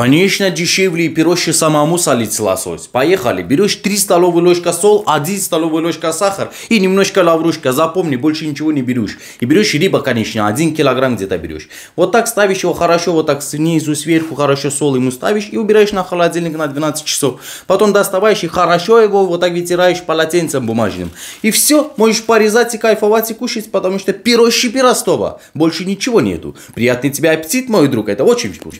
Конечно, дешевле и проще самому солить лосось. Поехали, берешь 3 столовые ложка соль, 1 столовая ложка сахар и немножко лаврушка. Запомни, больше ничего не берешь. И берешь рыба, конечно, 1 килограмм где-то берешь. Вот так ставишь его хорошо, вот так снизу, сверху хорошо соль ему ставишь и убираешь на холодильник на 12 часов. Потом доставаешь и хорошо его вот так вытираешь полотенцем бумажным. И все, можешь порезать и кайфовать и кушать, потому что пирожки пиростова. Больше ничего нету. Приятный тебе аппетит, мой друг, это очень вкусно.